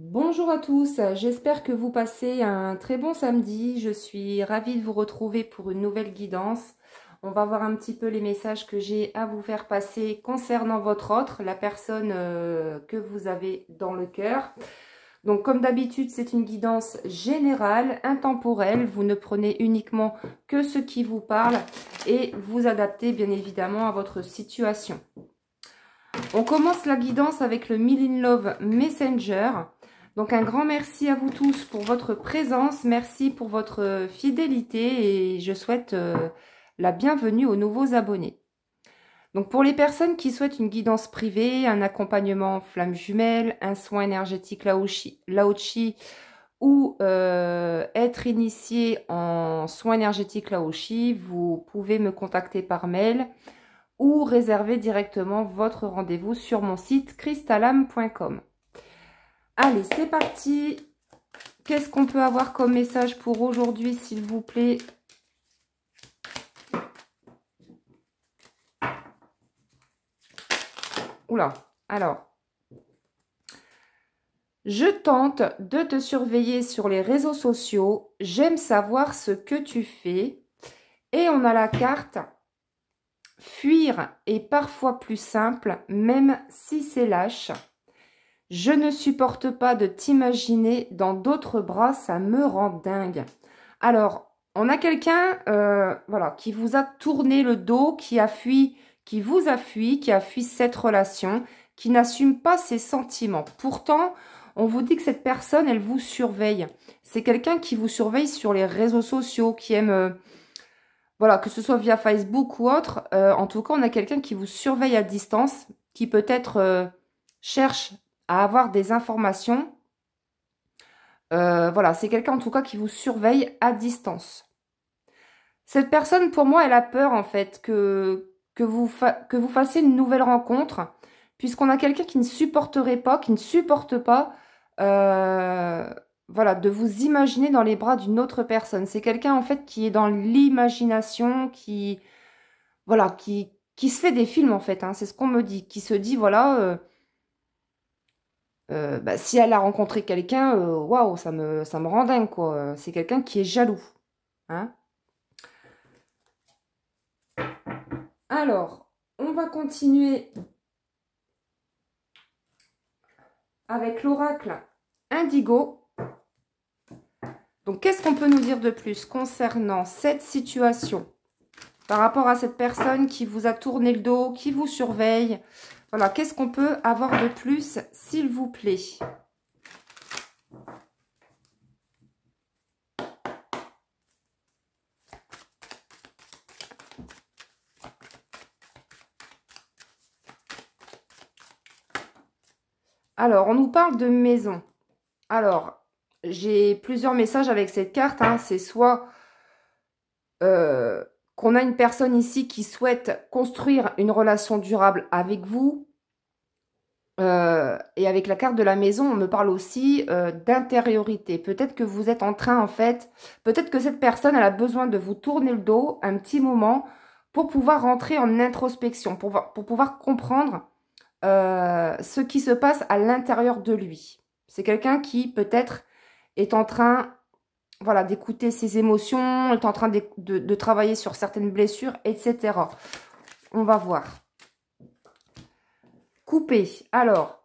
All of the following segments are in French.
Bonjour à tous, j'espère que vous passez un très bon samedi. Je suis ravie de vous retrouver pour une nouvelle guidance. On va voir un petit peu les messages que j'ai à vous faire passer concernant votre autre, la personne euh, que vous avez dans le cœur. Donc comme d'habitude, c'est une guidance générale, intemporelle. Vous ne prenez uniquement que ce qui vous parle et vous adaptez bien évidemment à votre situation. On commence la guidance avec le in Love Messenger. Donc un grand merci à vous tous pour votre présence, merci pour votre euh, fidélité et je souhaite euh, la bienvenue aux nouveaux abonnés. Donc pour les personnes qui souhaitent une guidance privée, un accompagnement flamme jumelle, un soin énergétique laochi, laochi ou euh, être initié en soins énergétiques laochi, vous pouvez me contacter par mail ou réserver directement votre rendez-vous sur mon site cristallam.com. Allez, c'est parti. Qu'est-ce qu'on peut avoir comme message pour aujourd'hui, s'il vous plaît Oula, alors. Je tente de te surveiller sur les réseaux sociaux. J'aime savoir ce que tu fais. Et on a la carte Fuir est parfois plus simple, même si c'est lâche. Je ne supporte pas de t'imaginer dans d'autres bras, ça me rend dingue. Alors, on a quelqu'un euh, voilà, qui vous a tourné le dos, qui a fui, qui vous a fui, qui a fui cette relation, qui n'assume pas ses sentiments. Pourtant, on vous dit que cette personne, elle vous surveille. C'est quelqu'un qui vous surveille sur les réseaux sociaux, qui aime... Euh, voilà, que ce soit via Facebook ou autre, euh, en tout cas, on a quelqu'un qui vous surveille à distance, qui peut-être cherche à avoir des informations. Euh, voilà, c'est quelqu'un en tout cas qui vous surveille à distance. Cette personne, pour moi, elle a peur en fait que, que, vous, que vous fassiez une nouvelle rencontre, puisqu'on a quelqu'un qui ne supporterait pas, qui ne supporte pas, euh, voilà, de vous imaginer dans les bras d'une autre personne. C'est quelqu'un en fait qui est dans l'imagination, qui, voilà, qui, qui se fait des films en fait. Hein, c'est ce qu'on me dit, qui se dit voilà. Euh, euh, bah, si elle a rencontré quelqu'un, euh, waouh, ça, me, ça me rend dingue, quoi. C'est quelqu'un qui est jaloux. Hein. Alors, on va continuer avec l'oracle Indigo. Donc, qu'est-ce qu'on peut nous dire de plus concernant cette situation par rapport à cette personne qui vous a tourné le dos, qui vous surveille, voilà, qu'est-ce qu'on peut avoir de plus, s'il vous plaît Alors, on nous parle de maison. Alors, j'ai plusieurs messages avec cette carte. Hein. C'est soit euh, qu'on a une personne ici qui souhaite construire une relation durable avec vous. Euh, et avec la carte de la maison, on me parle aussi euh, d'intériorité. Peut-être que vous êtes en train, en fait, peut-être que cette personne, elle a besoin de vous tourner le dos un petit moment pour pouvoir rentrer en introspection, pour, pour pouvoir comprendre euh, ce qui se passe à l'intérieur de lui. C'est quelqu'un qui, peut-être, est en train voilà, d'écouter ses émotions, elle est en train de, de, travailler sur certaines blessures, etc. On va voir. Couper. Alors,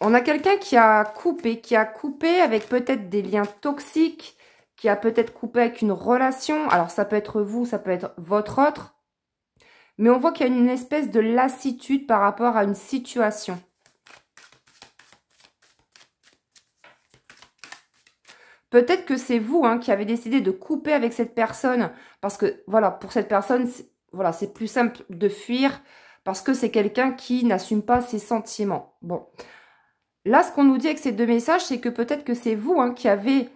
on a quelqu'un qui a coupé, qui a coupé avec peut-être des liens toxiques, qui a peut-être coupé avec une relation. Alors, ça peut être vous, ça peut être votre autre. Mais on voit qu'il y a une espèce de lassitude par rapport à une situation. Peut-être que c'est vous hein, qui avez décidé de couper avec cette personne parce que, voilà, pour cette personne, voilà, c'est plus simple de fuir parce que c'est quelqu'un qui n'assume pas ses sentiments. Bon. Là, ce qu'on nous dit avec ces deux messages, c'est que peut-être que c'est vous hein, qui avez...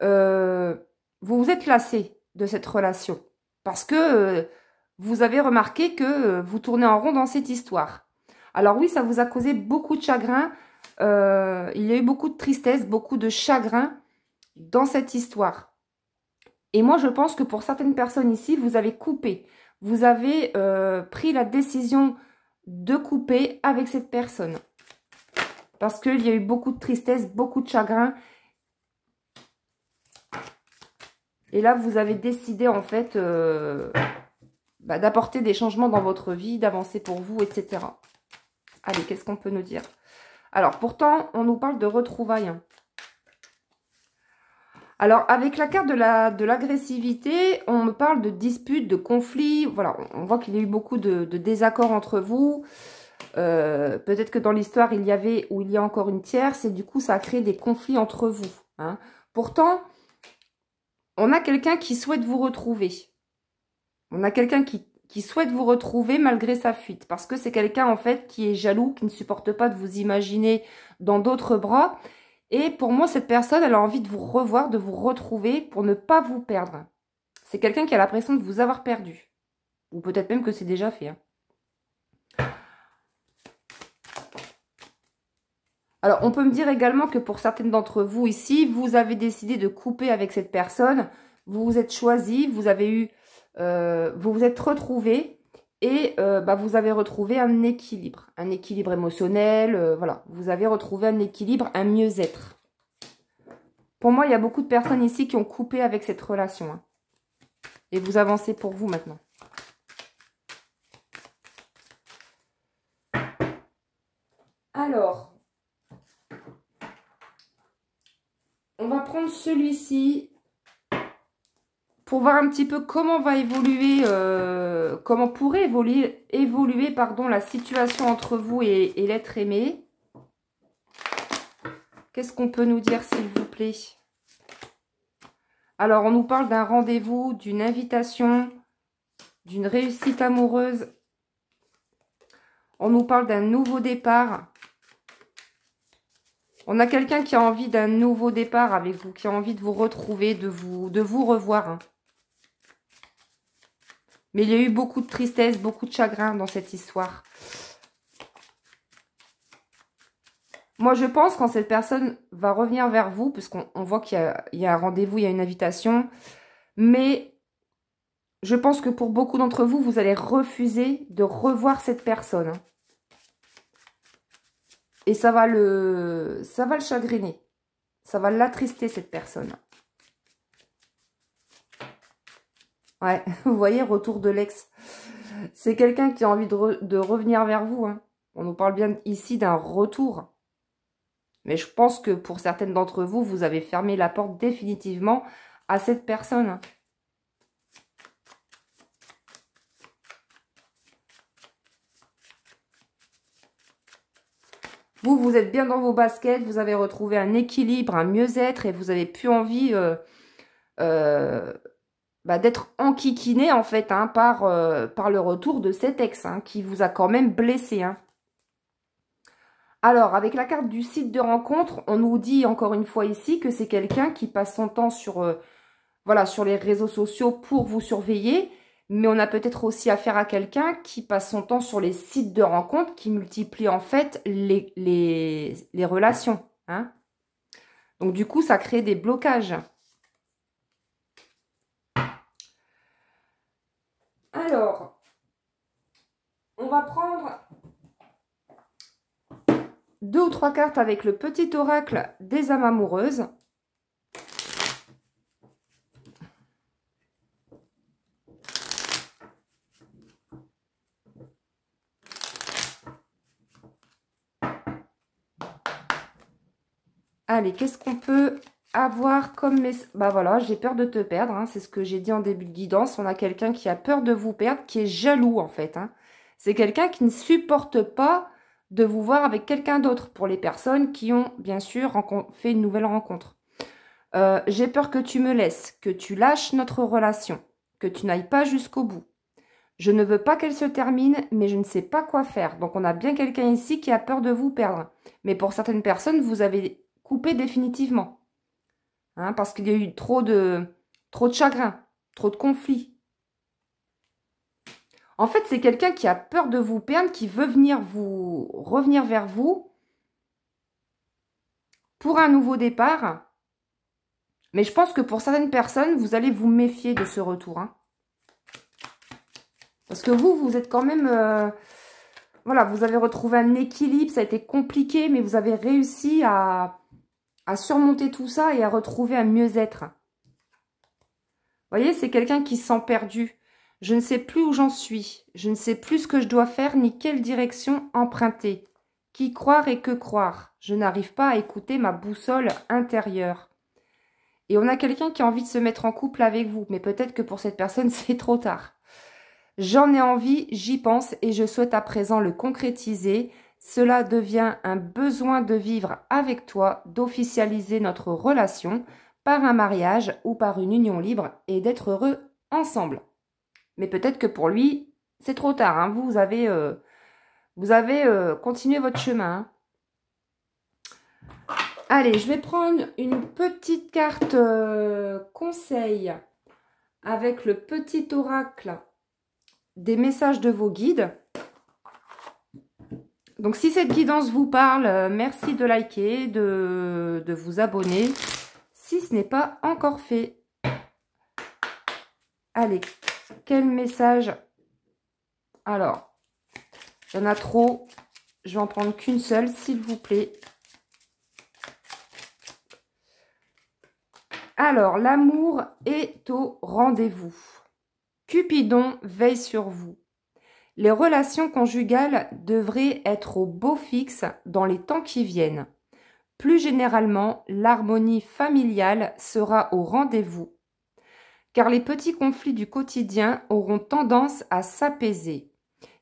Euh, vous vous êtes lassé de cette relation parce que euh, vous avez remarqué que euh, vous tournez en rond dans cette histoire. Alors oui, ça vous a causé beaucoup de chagrin. il y a eu beaucoup de tristesse, beaucoup de chagrin dans cette histoire. Et moi, je pense que pour certaines personnes ici, vous avez coupé. Vous avez euh, pris la décision de couper avec cette personne. Parce qu'il y a eu beaucoup de tristesse, beaucoup de chagrin. Et là, vous avez décidé, en fait, euh, bah, d'apporter des changements dans votre vie, d'avancer pour vous, etc. Allez, qu'est-ce qu'on peut nous dire Alors, pourtant, on nous parle de retrouvailles. Hein. Alors, avec la carte de l'agressivité, on me parle de disputes, de conflits. Voilà, on voit qu'il y a eu beaucoup de, désaccords entre vous. Euh, peut-être que dans l'histoire, il y avait ou il y a encore une tierce. Et du coup, ça a créé des conflits entre vous. Hein. Pourtant, on a quelqu'un qui souhaite vous retrouver. On a quelqu'un qui, qui souhaite vous retrouver malgré sa fuite. Parce que c'est quelqu'un, en fait, qui est jaloux, qui ne supporte pas de vous imaginer dans d'autres bras et pour moi, cette personne, elle a envie de vous revoir, de vous retrouver pour ne pas vous perdre. C'est quelqu'un qui a l'impression de vous avoir perdu. Ou peut-être même que c'est déjà fait. Hein. Alors, on peut me dire également que pour certaines d'entre vous ici, vous avez décidé de couper avec cette personne. Vous vous êtes choisi, vous avez eu, euh, vous vous êtes retrouvé et euh, bah, vous avez retrouvé un équilibre, un équilibre émotionnel, euh, voilà, vous avez retrouvé un équilibre, un mieux-être. Pour moi, il y a beaucoup de personnes ici qui ont coupé avec cette relation. Hein. Et vous avancez pour vous maintenant. Alors, on va prendre celui-ci pour voir un petit peu comment va évoluer, euh, comment pourrait évoluer, évoluer pardon, la situation entre vous et, l'être aimé. Qu'est-ce qu'on peut nous dire, s'il vous plaît Alors, on nous parle d'un rendez-vous, d'une invitation, d'une réussite amoureuse. On nous parle d'un nouveau départ. On a quelqu'un qui a envie d'un nouveau départ avec vous, qui a envie de vous retrouver, de vous, de vous revoir. Hein. Mais il y a eu beaucoup de tristesse, beaucoup de chagrin dans cette histoire. Moi, je pense quand cette personne va revenir vers vous, parce qu'on voit qu'il y, y, a un rendez-vous, il y a une invitation, mais je pense que pour beaucoup d'entre vous, vous allez refuser de revoir cette personne. Et ça va le, ça va le chagriner. Ça va l'attrister, cette personne. Ouais, vous voyez, retour de l'ex. C'est quelqu'un qui a envie de, revenir vers vous. Hein. On nous parle bien ici d'un retour. Mais je pense que pour certaines d'entre vous, vous avez fermé la porte définitivement à cette personne. Vous, vous êtes bien dans vos baskets, vous avez retrouvé un équilibre, un mieux-être et vous avez plus envie euh, euh, bah, d'être enquiquiné en fait hein, par, euh, par le retour de cet ex hein, qui vous a quand même blessé. Hein. Alors, avec la carte du site de rencontre, on nous dit encore une fois ici que c'est quelqu'un qui passe son temps sur, euh, voilà, sur les réseaux sociaux pour vous surveiller, mais on a peut-être aussi affaire à quelqu'un qui passe son temps sur les sites de rencontre, qui multiplie en fait les, les relations. Donc du coup, ça crée des blocages. Alors, on va prendre deux ou trois cartes avec le petit oracle des âmes amoureuses. Allez, qu'est-ce qu'on peut avoir comme mes... Bah voilà, j'ai peur de te perdre, hein, c'est ce que j'ai dit en début de guidance. On a quelqu'un qui a peur de vous perdre, qui est jaloux en fait. Hein. C'est quelqu'un qui ne supporte pas de vous voir avec quelqu'un d'autre pour les personnes qui ont bien sûr fait une nouvelle rencontre. Euh, j'ai peur que tu me laisses, que tu lâches notre relation, que tu n'ailles pas jusqu'au bout. Je ne veux pas qu'elle se termine, mais je ne sais pas quoi faire. Donc on a bien quelqu'un ici qui a peur de vous perdre. Mais pour certaines personnes, vous avez coupé définitivement. Hein, parce qu'il y a eu trop de, trop de chagrin, trop de conflits. En fait, c'est quelqu'un qui a peur de vous perdre, qui veut venir vous revenir vers vous pour un nouveau départ. Mais je pense que pour certaines personnes, vous allez vous méfier de ce retour. Hein. Parce que vous, vous êtes quand même... Euh, voilà, vous avez retrouvé un équilibre, ça a été compliqué, mais vous avez réussi à à surmonter tout ça et à retrouver un mieux-être. Vous voyez, c'est quelqu'un qui se sent perdu. Je ne sais plus où j'en suis. Je ne sais plus ce que je dois faire ni quelle direction emprunter. Qui croire et que croire Je n'arrive pas à écouter ma boussole intérieure. Et on a quelqu'un qui a envie de se mettre en couple avec vous, mais peut-être que pour cette personne, c'est trop tard. J'en ai envie, j'y pense et je souhaite à présent le concrétiser. Cela devient un besoin de vivre avec toi, d'officialiser notre relation par un mariage ou par une union libre et d'être heureux ensemble. Mais peut-être que pour lui, c'est trop tard. Hein. Vous avez, euh, vous avez euh, continué votre chemin. Hein. Allez, je vais prendre une petite carte euh, conseil avec le petit oracle des messages de vos guides. Donc si cette guidance vous parle, euh, merci de liker, de, vous abonner, si ce n'est pas encore fait. Allez, quel message Alors, il y en a trop. Je vais en prendre qu'une seule, s'il vous plaît. Alors, l'amour est au rendez-vous. Cupidon veille sur vous. Les relations conjugales devraient être au beau fixe dans les temps qui viennent. Plus généralement, l'harmonie familiale sera au rendez-vous, car les petits conflits du quotidien auront tendance à s'apaiser.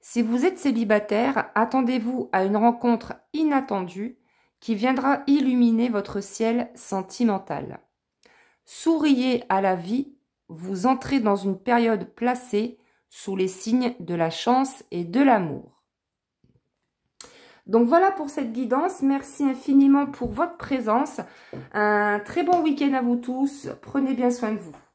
Si vous êtes célibataire, attendez-vous à une rencontre inattendue qui viendra illuminer votre ciel sentimental. Souriez à la vie, vous entrez dans une période placée sous les signes de la chance et de l'amour. Donc voilà pour cette guidance. Merci infiniment pour votre présence. Un très bon week-end à vous tous. Prenez bien soin de vous.